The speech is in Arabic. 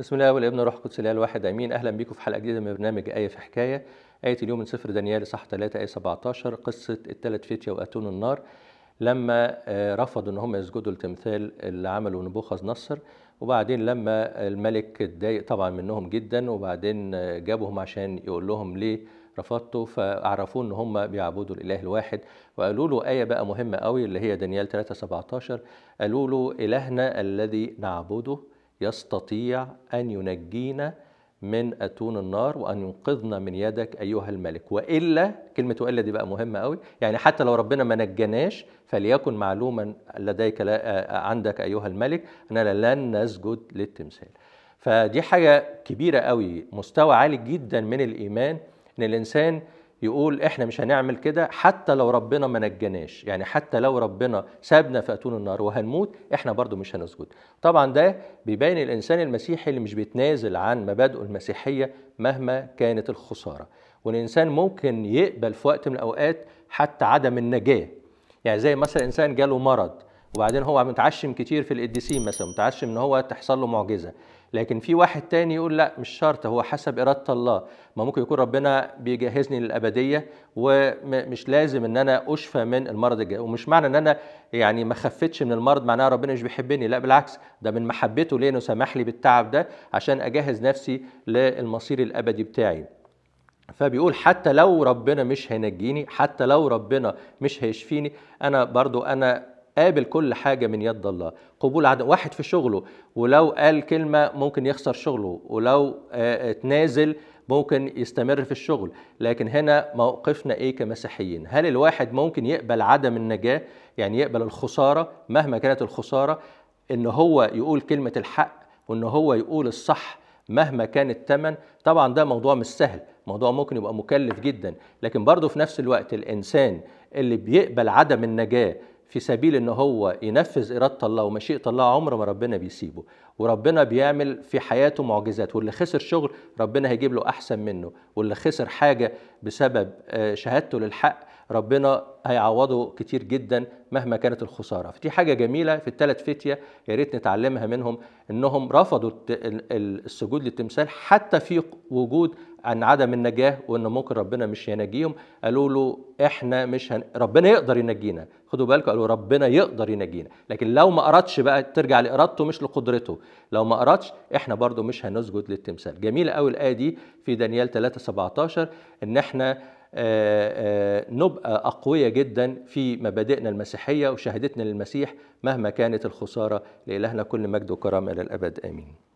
بسم الله والابن روح قدس الاله الواحد امين اهلا بيكم في حلقه جديده من برنامج ايه في حكايه ايه اليوم من سفر دانيال صح 3 ايه 17 قصه الثلاث فتيه واتون النار لما آه، رفضوا ان هم يسجدوا لتمثال اللي عمله نبوخذ نصر وبعدين لما الملك اتضايق طبعا منهم جدا وبعدين آه، جابهم عشان يقول لهم ليه رفضتوا فعرفوه ان هم بيعبدوا الاله الواحد وقالوا له ايه بقى مهمه قوي اللي هي دانيال 3 17 قالوا له الهنا الذي نعبده يستطيع أن ينجينا من أتون النار وأن ينقذنا من يدك أيها الملك وإلا كلمة وإلا دي بقى مهمة قوي يعني حتى لو ربنا ما نجناش فليكن معلوما لديك عندك أيها الملك أننا لن نسجد للتمثال فدي حاجة كبيرة قوي مستوى عالي جدا من الإيمان إن الإنسان يقول احنا مش هنعمل كده حتى لو ربنا ما نجناش يعني حتى لو ربنا سابنا في اتون النار وهنموت احنا برضو مش هنسجد طبعا ده بيبين الانسان المسيحي اللي مش بيتنازل عن مبادئه المسيحيه مهما كانت الخساره والانسان ممكن يقبل في وقت من الاوقات حتى عدم النجاه يعني زي مثلا انسان جاله مرض وبعدين هو متعشم كتير في القديسين مثلا متعشم ان هو تحصل له معجزه لكن في واحد تاني يقول لا مش شرط هو حسب إرادة الله ما ممكن يكون ربنا بيجهزني للأبدية ومش لازم إن أنا أشفى من المرض الجاي ومش معنى إن أنا يعني ما خفتش من المرض معناها ربنا مش بيحبني لا بالعكس ده من محبته ليه إنه سمح لي بالتعب ده عشان أجهز نفسي للمصير الأبدي بتاعي فبيقول حتى لو ربنا مش هينجيني حتى لو ربنا مش هيشفيني أنا برضو أنا قابل كل حاجه من يد الله قبول عدم واحد في شغله ولو قال كلمه ممكن يخسر شغله ولو آه، اتنازل ممكن يستمر في الشغل لكن هنا موقفنا ايه كمسيحيين هل الواحد ممكن يقبل عدم النجاه يعني يقبل الخساره مهما كانت الخساره ان هو يقول كلمه الحق وان هو يقول الصح مهما كان الثمن طبعا ده موضوع مش سهل موضوع ممكن يبقى مكلف جدا لكن برضه في نفس الوقت الانسان اللي بيقبل عدم النجاه في سبيل ان هو ينفذ اراده الله ومشيئه الله عمر ما ربنا بيسيبه وربنا بيعمل في حياته معجزات واللي خسر شغل ربنا هيجيب له احسن منه واللي خسر حاجه بسبب آه، شهادته للحق ربنا هيعوضه كتير جدا مهما كانت الخساره فدي حاجه جميله في الثلاث فتيه يا ريت نتعلمها منهم انهم رفضوا السجود للتمثال حتى في وجود عن عدم النجاه وان ممكن ربنا مش ينجيهم قالوا له احنا مش هن... ربنا يقدر ينجينا خدوا بالكم قالوا ربنا يقدر ينجينا لكن لو ما اردش بقى ترجع لارادته مش لقدرته لو ما اردش احنا برضو مش هنسجد للتمثال جميله قوي الايه دي في دانيال 3 17 ان احنا آه، آه، نبقى أقوية جدا في مبادئنا المسيحية وشهادتنا للمسيح مهما كانت الخسارة لإلهنا كل مجد وكرامة إلى الأبد آمين